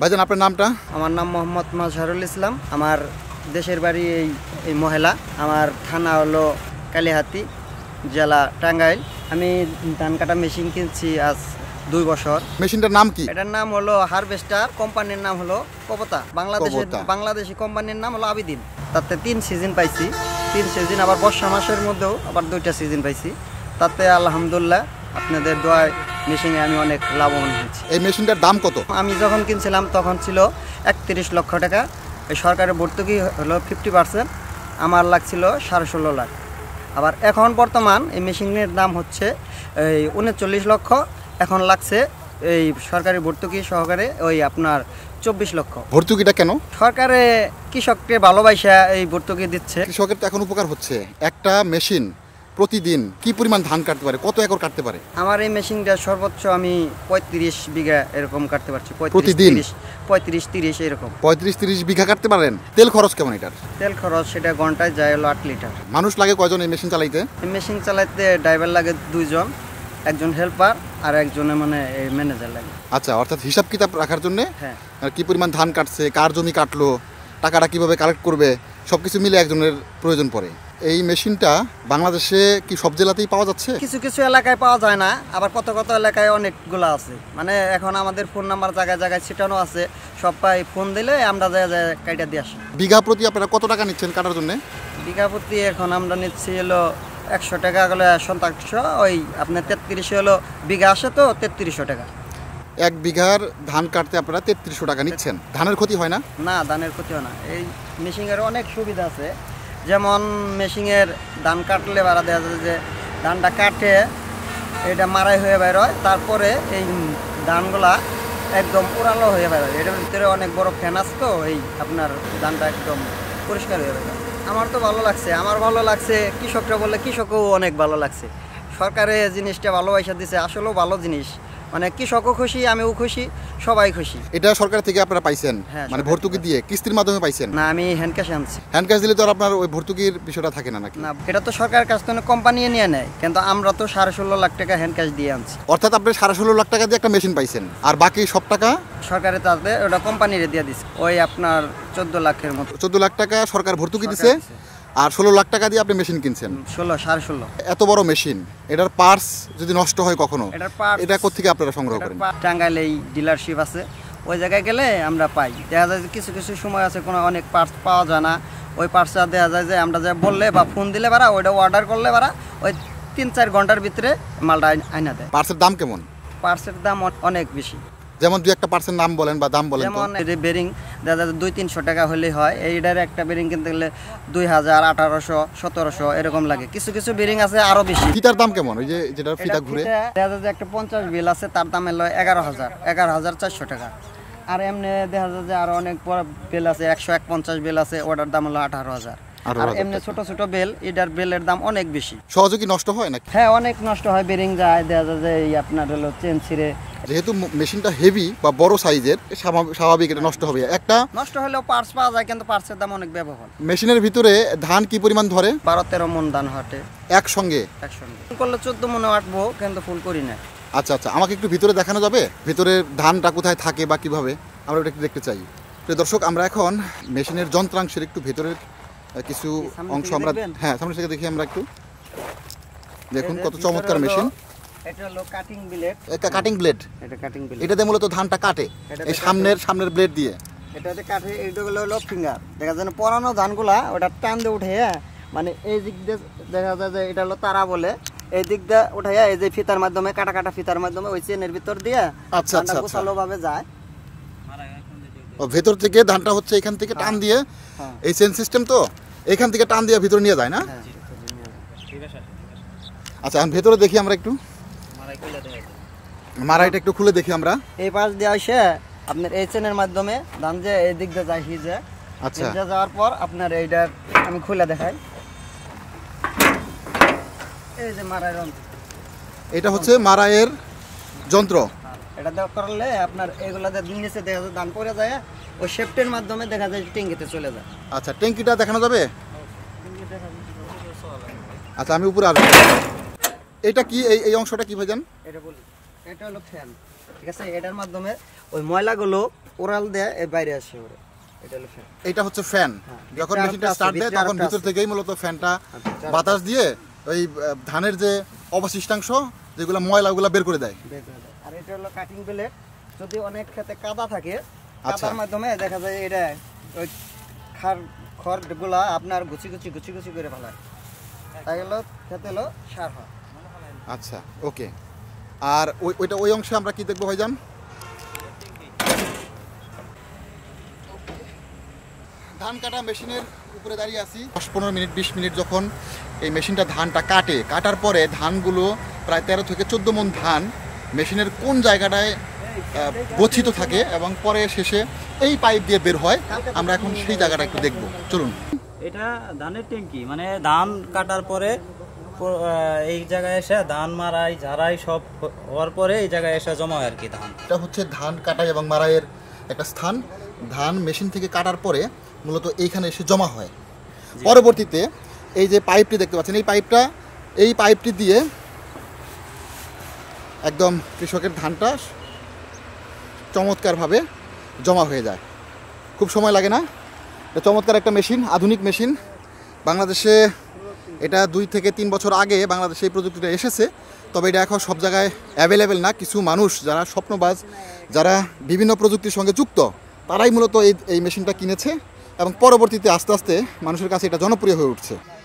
ভাইজান আপনার নামটা আমার নাম মোহাম্মদ মাজহারুল ইসলাম আমার দেশের বাড়ি এই এই মহিলা আমার থানা হলো কালিহাতি জেলা টাঙ্গাইল আমি ধান কাটা মেশিন কিনছি আজ দুই বছর মেশিনটার নাম কি এটার নাম হলো হারভেস্টার কোম্পানির নাম হলো কবতা বাংলাদেশের বাংলাদেশি কোম্পানির নাম হলো আবিদিন তাতে তিন সিজন পাইছি তিন সিজন আবার বর্ষা মাসের মধ্যেও আবার দুইটা সিজন পাইছি তাতে আলহামদুলিল্লাহ আপনাদের দোয়ায় মেশিনে আমি অনেক লাভবান হয়েছি এই মেশিনটার দাম কত আমি যখন কিনছিলাম তখন ছিল একত্রিশ লক্ষ টাকা এই সরকারের ভর্তুকি হলো ফিফটি পার্সেন্ট আমার লাগছিল সাড়ে ষোলো লাখ আবার এখন বর্তমান এই মেশিনের দাম হচ্ছে এই উনচল্লিশ লক্ষ এখন লাগছে এই সরকারি ভর্তুকি সহকারে ওই আপনার চব্বিশ লক্ষ ভর্তুকিটা কেন সরকারে কৃষককে ভালোবাসা এই ভর্তুকি দিচ্ছে কৃষকের তো এখন উপকার হচ্ছে একটা মেশিন প্রতিদিন কি পরিমাণ ধান কাটতে পারে কত একর কাটতে পারে আমার এই মেশিনটা সর্বোচ্চ আমি পঁয়ত্রিশ বিঘা এরকম কাটতে পারছি প্রতিদিন পঁয়ত্রিশ তিরিশ এরকম পঁয়ত্রিশ তিরিশ বিঘা কাটতে পারেন তেল খরচ কেমন এটার তেল খরচ সেটা ঘন্টায় যায় হলো আট লিটার মানুষ লাগে কয়জন এই মেশিন চালাইতে মেশিন চালাইতে ড্রাইভার লাগে দুইজন একজন হেল্পার আর একজনে মানে এই ম্যানেজার লাগে আচ্ছা অর্থাৎ হিসাব কিতাব রাখার জন্য হ্যাঁ কি পরিমাণ ধান কাটছে কার জমি কাটলো টাকাটা কিভাবে কালেক্ট করবে সবকিছু মিলে একজনের প্রয়োজন পড়ে এই মেশিনটা বাংলাদেশে কি সব জেলাতেই পাওয়া যাচ্ছে কিছু কিছু এলাকায় পাওয়া যায় না আবার কত কত এলাকায় অনেকগুলো আছে মানে এখন আমাদের ফোন নাম্বার জায়গায় জায়গায় ছিটানো আছে সবাই ফোন দিলে আমরা যায় কাইটা দিয়ে আসি বিঘা প্রতি আপনারা কত টাকা নিচ্ছেন কাটার জন্য বিঘা প্রতি এখন আমরা নিচ্ছি হলো একশো টাকা হলো সন্তাশো ওই আপনার তেত্রিশে হলো বিঘা আসে তো তেত্রিশশো টাকা এক বিঘার ধান কাটতে আপনারা তেত্রিশশো টাকা নিচ্ছেন ধানের ক্ষতি হয় না না ধানের ক্ষতি হয় না এই মেশিনের অনেক সুবিধা আছে যেমন মেশিনের ধান কাটলে বাড়া দেখা যাচ্ছে যে ধানটা কাটে এটা মারাই হয়ে বেরোয় তারপরে এই ধানগুলা একদম উড়ালো হয়ে বেরোয় এটার ভিতরে অনেক বড় ফ্যান আসতো এই আপনার ধানটা একদম পরিষ্কার হয়ে বেরোয় আমার তো ভালো লাগছে আমার ভালো লাগছে কৃষকরা বললে কৃষকও অনেক ভালো লাগছে সরকারে জিনিসটা ভালোবাসা দিছে আসলেও ভালো জিনিস মানে কৃষকও খুশি আমিও খুশি সবাই খুশি এটা সরকার থেকে আপনারা পাইছেন হ্যাঁ, মানে ভর্তুকি দিয়ে কিস্তির মাধ্যমে পাইছেন না আমি হ্যান্ড ক্যাশ আনছি হ্যান্ড ক্যাশ দিলে তো আপনার ওই ভর্তুকির বিষয়টা থাকে না নাকি না এটা তো সরকার কাছ থেকে কোম্পানি নিয়ে নেয় কিন্তু আমরা তো সাড়ে ষোলো লাখ টাকা হ্যান্ড ক্যাশ দিয়ে আনছি অর্থাৎ আপনি সাড়ে ষোলো লাখ টাকা দিয়ে একটা মেশিন পাইছেন আর বাকি সব টাকা সরকারে তাতে ওটা কোম্পানিরে দিয়ে দিচ্ছে ওই আপনার চোদ্দ লাখের মতো চোদ্দ লাখ টাকা সরকার ভর্তুকি দিছে আর ষোলো লাখ টাকা দিয়ে আপনি মেশিন কিনছেন ষোলো সাড়ে ষোলো এত বড় মেশিন এটার পার্টস যদি নষ্ট হয় কখনো এটা কোথেকে আপনারা সংগ্রহ করেন টাঙ্গাইল এই ডিলারশিপ আছে ওই জায়গায় গেলে আমরা পাই দেখা যায় যে কিছু কিছু সময় আছে কোনো অনেক পার্টস পাওয়া যায় না ওই পার্সটা দেখা যায় যে আমরা যা বললে বা ফোন দিলে পারা ওইটা অর্ডার করলে পারা ওই তিন চার ঘন্টার ভিতরে মালটা আইনা দেয় পার্সের দাম কেমন পার্সের দাম অনেক বেশি যেমন দুই একটা পার্সেন্ট নাম বলেন বা দাম বলেন যেমন এই বেরিং দাদা দুই তিনশো টাকা হলেই হয় এইটার একটা বেরিং কিনতে গেলে দুই হাজার আঠারোশো সতেরোশো এরকম লাগে কিছু কিছু বেরিং আছে আরো বেশি ফিতার দাম কেমন ওই যে যেটা ফিতা ঘুরে দেখা যায় একটা পঞ্চাশ বিল আছে তার দাম এলো এগারো হাজার এগারো হাজার চারশো টাকা আর এমনি দেখা যায় যে আরো অনেক বেল আছে একশো এক পঞ্চাশ বিল আছে ওটার দাম হলো আঠারো হাজার আর এমনি ছোট ছোট বেল এটার বেলের দাম অনেক বেশি সহজে কি নষ্ট হয় নাকি হ্যাঁ অনেক নষ্ট হয় বেরিং যায় দেওয়া যায় যে এই আপনার হলো চেন ছিঁড়ে যেহেতু মেশিনটা হেভি বা বড় সাইজের স্বাভাবিক এটা নষ্ট হবে একটা নষ্ট হলেও পার্টস পাওয়া যায় কিন্তু পার্টসের দাম অনেক ব্যবহার মেশিনের ভিতরে ধান কি পরিমাণ ধরে বারো তেরো মন ধান হাটে একসঙ্গে একসঙ্গে করলে চোদ্দ মনে আটবো কিন্তু ফুল করি না আচ্ছা আচ্ছা আমাকে একটু ভিতরে দেখানো যাবে ভিতরে ধানটা কোথায় থাকে বা কিভাবে আমরা ওটা একটু দেখতে চাই তো দর্শক আমরা এখন মেশিনের যন্ত্রাংশের একটু ভেতরের কিছু অংশ আমরা হ্যাঁ সামনে থেকে দেখি আমরা একটু দেখুন কত চমৎকার মেশিন ফিঙ্গার দেখা যায় ওটা দিয়ে উঠে হ্যাঁ? মানে এই দিক দিয়ে দেখা যায় যে এটা হলো তারা বলে এই দিক দিয়ে হ্যাঁ? এই যে ফিতার মাধ্যমে কাটা কাটা ফিতার মাধ্যমে ওই চেনের ভিতর দিয়ে আচ্ছা আচ্ছা, আচ্ছা। ভাবে যায় ভেতর থেকে ধানটা হচ্ছে এখান থেকে টান হ্যাঁ, দিয়ে হ্যাঁ। এই চেন সিস্টেম তো এখান থেকে টান দিয়ে ভিতরে নিয়ে যায় না হ্যাঁ। আচ্ছা আমি ভেতরে দেখি আমরা একটু মারাইটা একটু খুলে দেখি আমরা এই পাশ দিয়ে আসে আপনার এই চেনের মাধ্যমে ধান যে এই দিক দিয়ে যায় হিজে আচ্ছা যাওয়ার পর আপনার এইটা আমি খুলে দেখাই এই যে মারাই যন্ত্র এটা হচ্ছে মারায়ের যন্ত্র এটা দেওয়া করলে আপনার এগুলাতে নিচে দেখা যায় দান পড়ে যায় ওই শেফটের মাধ্যমে দেখা যায় ট্যাঙ্কিতে চলে যায় আচ্ছা ট্যাঙ্কিটা দেখানো যাবে আচ্ছা আমি উপরে আসবো এটা কি এই এই অংশটা কি ভাজান এটা বলি এটা হলো ফ্যান ঠিক আছে এটার মাধ্যমে ওই ময়লাগুলো ওরাল দেয় এর বাইরে আসে ওরে এটা হচ্ছে ফ্যান যখন মেশিনটা স্টার্ট দেয় তখন ভিতর থেকেই মূলত ফ্যানটা আচ্ছা, আচ্ছা। বাতাস দিয়ে ওই ধানের যে অবশিষ্টাংশ যেগুলো ময়লাগুলো বের করে দেয় বের করে দেয় আর এটা হলো কাটিং ব্লেড যদি অনেক ক্ষেতে কাদা থাকে আচ্ছা। কাদার মাধ্যমে দেখা যায় এটা ওই খার খড়গুলা আপনার গুছি গুছি গুছি গুছি করে ফেলায় তাই হলো ক্ষেতে হলো সার হয় আচ্ছা ওকে আর ওই ওইটা ওই অংশে আমরা কি দেখবো যান ধান কাটা মেশিনের উপরে দাঁড়িয়ে আছি দশ পনেরো মিনিট বিশ মিনিট যখন এই মেশিনটা ধানটা কাটে কাটার পরে ধানগুলো প্রায় তেরো থেকে চোদ্দো মন ধান মেশিনের কোন জায়গাটায় গচ্ছিত থাকে এবং পরে শেষে এই পাইপ দিয়ে বের হয় আমরা এখন সেই জায়গাটা একটু দেখব চলুন এটা ধানের ট্যাঙ্কি মানে ধান কাটার পরে এই জায়গায় এসে ধান মারাই ঝাড়াই সব হওয়ার পরে এই জায়গায় এসে জমা হয় আর কি ধান এটা হচ্ছে ধান কাটাই এবং মারাইয়ের একটা স্থান ধান মেশিন থেকে কাটার পরে মূলত এইখানে এসে জমা হয় পরবর্তীতে এই যে পাইপটি দেখতে পাচ্ছেন এই পাইপটা এই পাইপটি দিয়ে একদম কৃষকের ধানটা চমৎকারভাবে জমা হয়ে যায় খুব সময় লাগে না চমৎকার একটা মেশিন আধুনিক মেশিন বাংলাদেশে এটা দুই থেকে তিন বছর আগে বাংলাদেশে এই প্রযুক্তিটা এসেছে তবে এটা এখন সব জায়গায় অ্যাভেলেবেল না কিছু মানুষ যারা স্বপ্নবাজ যারা বিভিন্ন প্রযুক্তির সঙ্গে যুক্ত তারাই মূলত এই এই মেশিনটা কিনেছে এবং পরবর্তীতে আস্তে আস্তে মানুষের কাছে এটা জনপ্রিয় হয়ে উঠছে